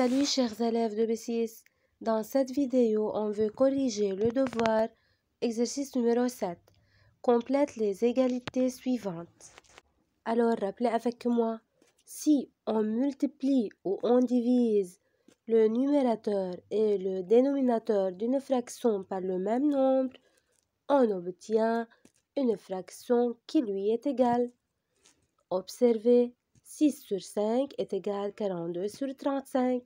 Salut chers élèves de B6, dans cette vidéo on veut corriger le devoir exercice numéro 7. Complète les égalités suivantes. Alors rappelez avec moi, si on multiplie ou on divise le numérateur et le dénominateur d'une fraction par le même nombre, on obtient une fraction qui lui est égale. Observez, 6 sur 5 est égal à 42 sur 35.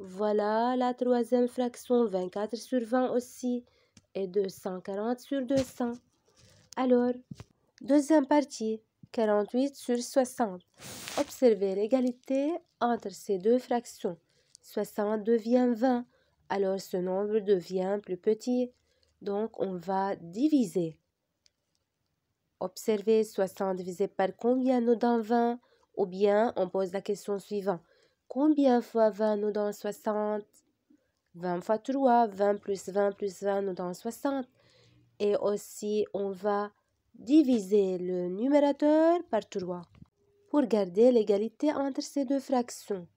Voilà la troisième fraction, 24 sur 20 aussi, et 240 sur 200. Alors, deuxième partie, 48 sur 60. Observez l'égalité entre ces deux fractions. 60 devient 20, alors ce nombre devient plus petit. Donc, on va diviser. Observez 60 divisé par combien nous dans 20 ou bien on pose la question suivante. Combien fois 20 nous donne 60 20 fois 3, 20 plus 20 plus 20 nous donne 60. Et aussi, on va diviser le numérateur par 3 pour garder l'égalité entre ces deux fractions.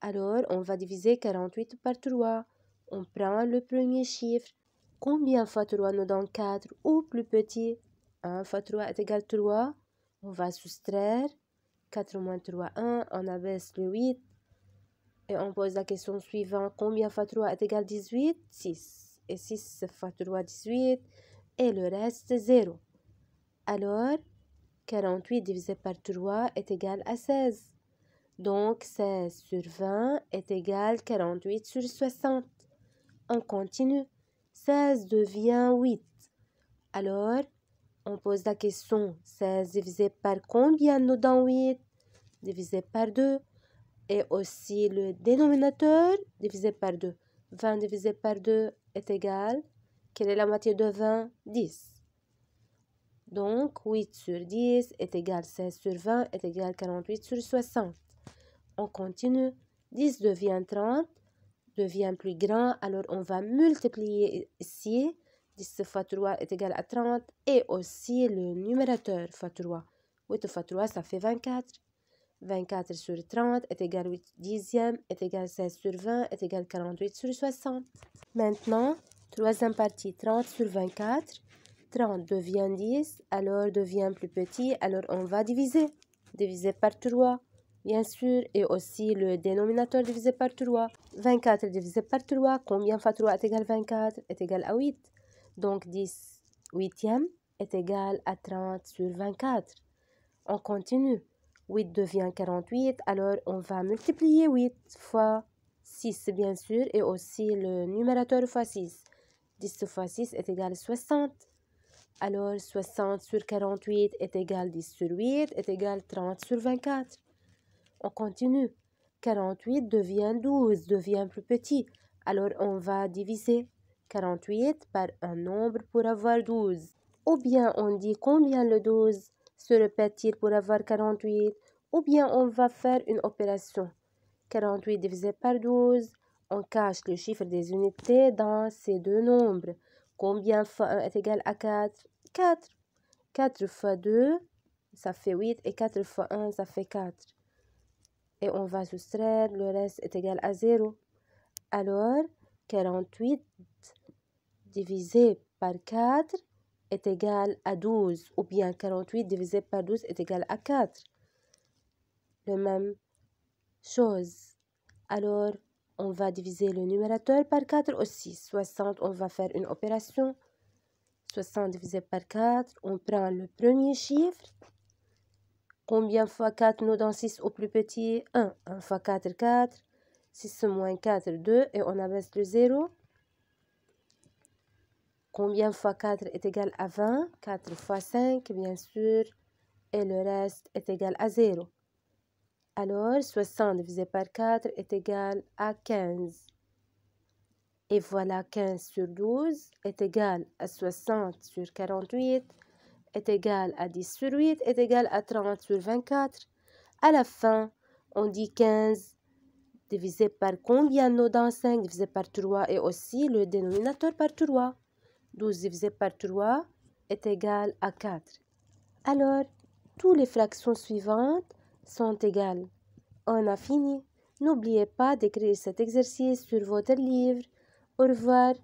Alors, on va diviser 48 par 3. On prend le premier chiffre. Combien fois 3 nous donne 4 ou plus petit 1 fois 3 est égal 3. On va soustraire 4 moins 3, 1. On abaisse le 8. Et on pose la question suivante. Combien fois 3 est égal 18 6. Et 6 fois 3, 18. Et le reste, 0. Alors, 48 divisé par 3 est égal à 16. Donc 16 sur 20 est égal à 48 sur 60. On continue. 16 devient 8. Alors on pose la question 16 divisé par combien nous dans 8 divisé par 2 et aussi le dénominateur divisé par 2. 20 divisé par 2 est égal. Quelle est la moitié de 20 10. Donc 8 sur 10 est égal 16 sur 20 est égal 48 sur 60. On continue. 10 devient 30, devient plus grand. Alors on va multiplier ici 10 fois 3 est égal à 30 et aussi le numérateur fois 3. 8 fois 3 ça fait 24. 24 sur 30 est égal à 8 dixièmes est égal à 16 sur 20 est égal à 48 sur 60. Maintenant, troisième partie 30 sur 24. 30 devient 10, alors devient plus petit, alors on va diviser. Diviser par 3, bien sûr, et aussi le dénominateur divisé par 3. 24 divisé par 3, combien fois 3 est égal à 24 Est égal à 8. Donc 10 huitième est égal à 30 sur 24. On continue. 8 devient 48, alors on va multiplier 8 fois 6, bien sûr, et aussi le numérateur fois 6. 10 fois 6 est égal à 60. Alors 60 sur 48 est égal à 10 sur 8 est égal à 30 sur 24. On continue. 48 devient 12, devient plus petit. Alors on va diviser 48 par un nombre pour avoir 12. Ou bien on dit combien le 12 se répète pour avoir 48 Ou bien on va faire une opération. 48 divisé par 12, on cache le chiffre des unités dans ces deux nombres. Combien fois 1 est égal à 4 4. 4 fois 2, ça fait 8 et 4 fois 1, ça fait 4. Et on va soustraire, le reste est égal à 0. Alors, 48 divisé par 4 est égal à 12, ou bien 48 divisé par 12 est égal à 4. La même chose. Alors, on va diviser le numérateur par 4 aussi. 60, on va faire une opération. 60 divisé par 4, on prend le premier chiffre. Combien fois 4 nous dans 6 au plus petit 1. 1 fois 4, 4. 6 moins 4, 2. Et on abaisse le 0. Combien fois 4 est égal à 20 4 fois 5, bien sûr. Et le reste est égal à 0. Alors, 60 divisé par 4 est égal à 15. Et voilà, 15 sur 12 est égal à 60 sur 48 est égal à 10 sur 8 est égal à 30 sur 24. À la fin, on dit 15 divisé par combien nos dans 5 divisé par 3 et aussi le dénominateur par 3. 12 divisé par 3 est égal à 4. Alors, toutes les fractions suivantes sont égales. On a fini. N'oubliez pas d'écrire cet exercice sur votre livre. Au revoir.